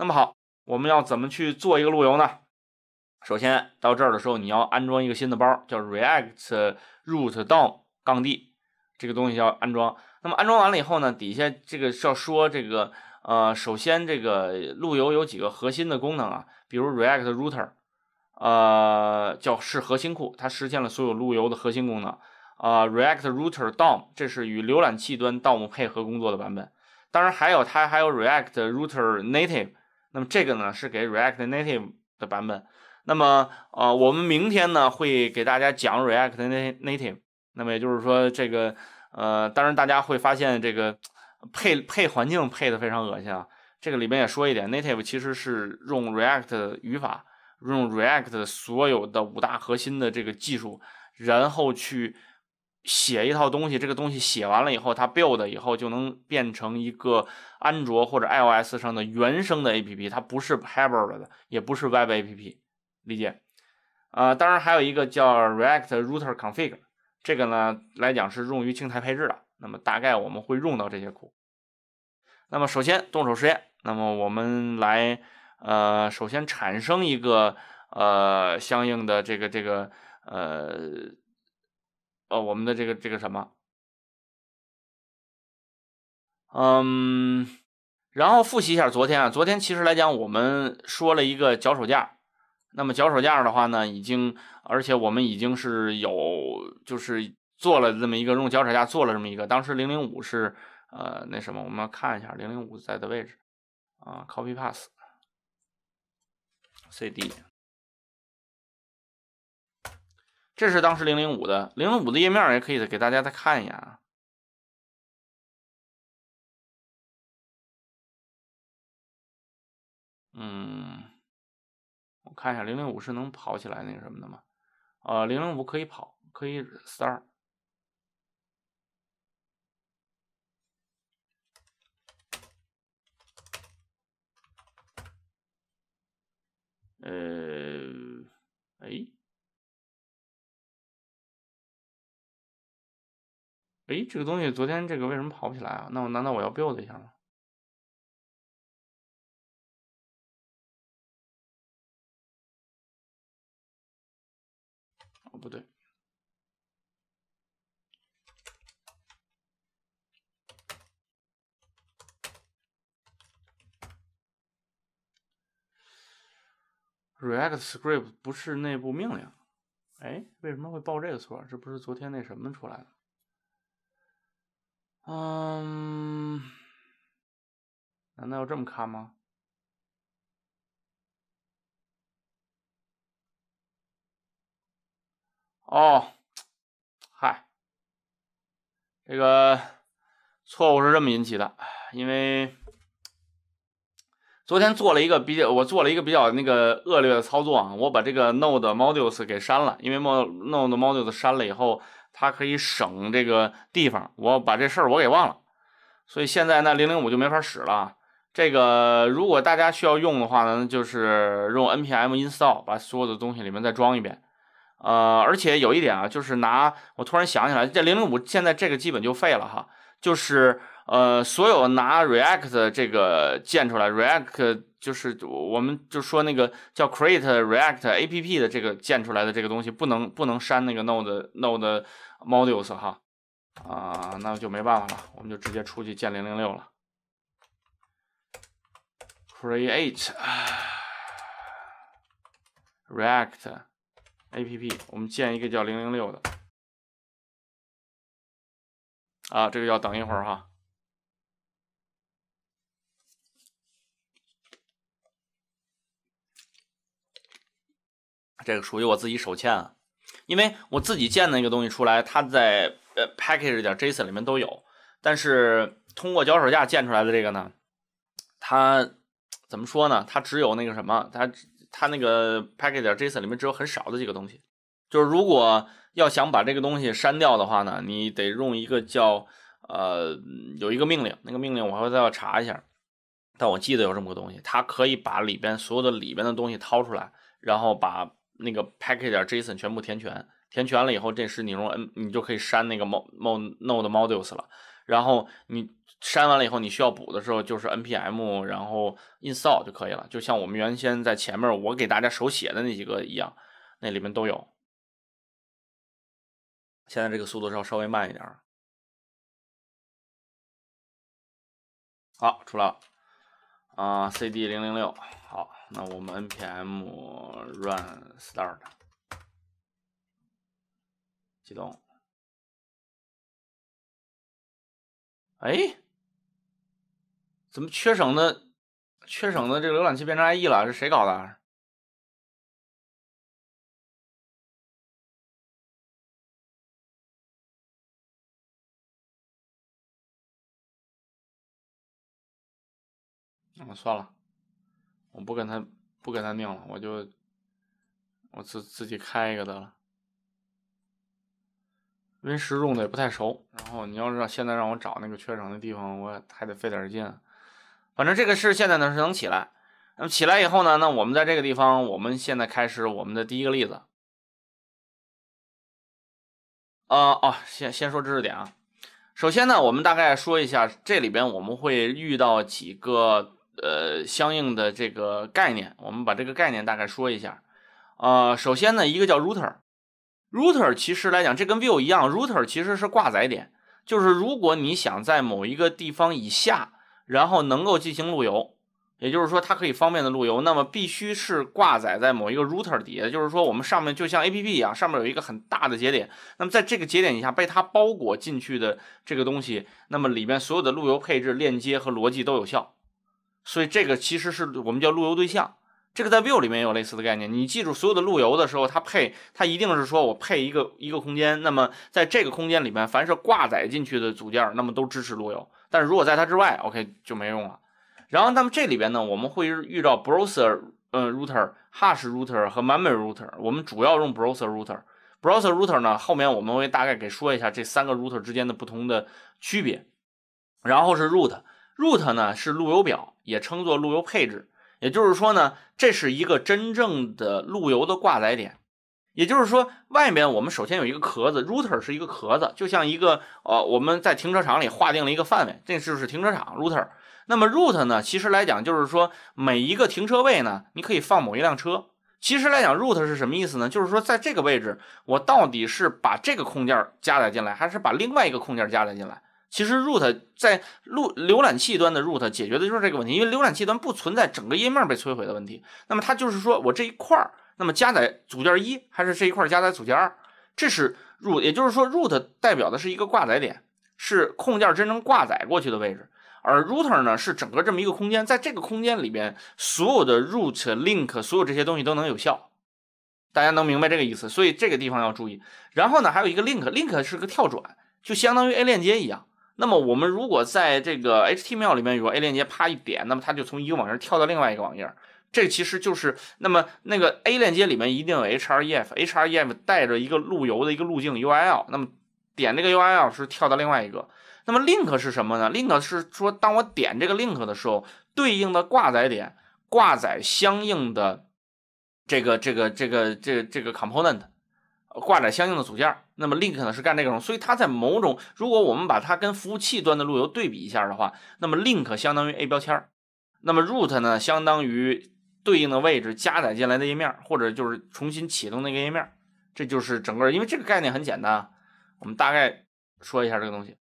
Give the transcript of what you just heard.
那么好，我们要怎么去做一个路由呢？首先到这儿的时候，你要安装一个新的包，叫 React r o o t DOM。杠 D，这个东西要安装。那么安装完了以后呢，底下这个是要说这个呃，首先这个路由有几个核心的功能啊，比如 React Router，呃，叫是核心库，它实现了所有路由的核心功能。呃，React Router DOM 这是与浏览器端 DOM 配合工作的版本。当然还有它还有 React Router Native。那么这个呢是给 React Native 的版本。那么呃，我们明天呢会给大家讲 React Native。那么也就是说，这个呃，当然大家会发现这个配配环境配的非常恶心啊。这个里边也说一点，Native 其实是用 React 语法，用 React 所有的五大核心的这个技术，然后去。写一套东西，这个东西写完了以后，它 build 以后就能变成一个安卓或者 iOS 上的原生的 APP，它不是 h e b r 的，也不是 Web APP，理解？啊，当然还有一个叫 React Router Config，这个呢来讲是用于静态配置的。那么大概我们会用到这些库。那么首先动手实验，那么我们来，呃，首先产生一个呃相应的这个这个呃。呃，我们的这个这个什么，嗯，然后复习一下昨天啊，昨天其实来讲，我们说了一个脚手架，那么脚手架的话呢，已经，而且我们已经是有，就是做了这么一个用脚手架做了这么一个，当时零零五是，呃，那什么，我们看一下零零五在的位置，啊，copy pass，C D。这是当时零零五的零零五的页面，也可以给大家再看一眼啊。嗯，我看一下零零五是能跑起来那个什么的吗？呃，零零五可以跑，可以 s t a r 呃。哎，这个东西昨天这个为什么跑不起来啊？那我难道我要 build 一下吗？哦，不对，React Script 不是内部命令。哎，为什么会报这个错？这不是昨天那什么出来的？嗯，难道要这么看吗？哦，嗨，这个错误是这么引起的，因为。昨天做了一个比较，我做了一个比较那个恶劣的操作，啊，我把这个 node modules 给删了，因为 n o node modules 删了以后，它可以省这个地方，我把这事儿我给忘了，所以现在那零零五就没法使了。这个如果大家需要用的话呢，就是用 npm install 把所有的东西里面再装一遍。呃，而且有一点啊，就是拿我突然想起来，这零零五现在这个基本就废了哈。就是呃，所有拿 React 这个建出来，React 就是我们就说那个叫 create React App 的这个建出来的这个东西，不能不能删那个 node node modules 哈啊，那就没办法了，我们就直接出去建零零六了，create React App，我们建一个叫零零六的。啊，这个要等一会儿哈。这个属于我自己手啊，因为我自己建的那个东西出来，它在呃 package.json 点里面都有。但是通过脚手架建出来的这个呢，它怎么说呢？它只有那个什么，它它那个 package.json 点里面只有很少的几个东西。就是如果要想把这个东西删掉的话呢，你得用一个叫呃有一个命令，那个命令我还会再要查一下，但我记得有这么个东西，它可以把里边所有的里边的东西掏出来，然后把那个 package.json 全部填全，填全了以后，这时你用 n 你就可以删那个 mo mo node modules 了。然后你删完了以后，你需要补的时候就是 npm 然后 install 就可以了，就像我们原先在前面我给大家手写的那几个一样，那里面都有。现在这个速度稍稍微慢一点，好出来了，啊，c d 零零六，好，那我们 n p m run start 启动，哎，怎么缺省的，缺省的这个浏览器变成 i e 了，这谁搞的？嗯，算了，我不跟他不跟他拧了，我就我自自己开一个得了，因为使用的也不太熟。然后你要是让现在让我找那个缺省的地方，我还得费点劲。反正这个事现在呢是能起来。那么起来以后呢，那我们在这个地方，我们现在开始我们的第一个例子。啊哦，先先说知识点啊。首先呢，我们大概说一下这里边我们会遇到几个。呃，相应的这个概念，我们把这个概念大概说一下。呃，首先呢，一个叫 router，router 其实来讲，这跟 view 一样，router 其实是挂载点，就是如果你想在某一个地方以下，然后能够进行路由，也就是说它可以方便的路由，那么必须是挂载在某一个 router 底下，就是说我们上面就像 app 一样，上面有一个很大的节点，那么在这个节点以下被它包裹进去的这个东西，那么里面所有的路由配置、链接和逻辑都有效。所以这个其实是我们叫路由对象，这个在 Vue 里面有类似的概念。你记住所有的路由的时候，它配它一定是说我配一个一个空间，那么在这个空间里面，凡是挂载进去的组件，那么都支持路由。但是如果在它之外，OK 就没用了。然后那么这里边呢，我们会遇到 Browser 呃 Router、Hash Router 和 Memory Router，我们主要用 Browser Router。Browser Router 呢，后面我们会大概给说一下这三个 Router 之间的不同的区别。然后是 Root。Root 呢是路由表，也称作路由配置，也就是说呢，这是一个真正的路由的挂载点。也就是说，外面我们首先有一个壳子，router 是一个壳子，就像一个呃，我们在停车场里划定了一个范围，这就是停车场 router。那么 root 呢，其实来讲就是说，每一个停车位呢，你可以放某一辆车。其实来讲，root 是什么意思呢？就是说，在这个位置，我到底是把这个空间加载进来，还是把另外一个空间加载进来？其实 root 在路浏览器端的 root 解决的就是这个问题，因为浏览器端不存在整个页面被摧毁的问题。那么它就是说我这一块儿，那么加载组件一还是这一块儿加载组件二，这是 root，也就是说 root 代表的是一个挂载点，是控件真正挂载过去的位置。而 router 呢是整个这么一个空间，在这个空间里边，所有的 root link，所有这些东西都能有效，大家能明白这个意思。所以这个地方要注意。然后呢，还有一个 link，link 是个跳转，就相当于 a 链接一样。那么我们如果在这个 HTML 里面有个 A 链接，啪一点，那么它就从一个网页跳到另外一个网页。这其实就是，那么那个 A 链接里面一定有 href，href 带着一个路由的一个路径 URL，那么点这个 URL 是跳到另外一个。那么 link 是什么呢？link 是说当我点这个 link 的时候，对应的挂载点挂载相应的这个这个这个这这个 component。挂载相应的组件，那么 link 呢是干这个用，所以它在某种，如果我们把它跟服务器端的路由对比一下的话，那么 link 相当于 a 标签，那么 root 呢相当于对应的位置加载进来的页面，或者就是重新启动那个页面，这就是整个，因为这个概念很简单，我们大概说一下这个东西。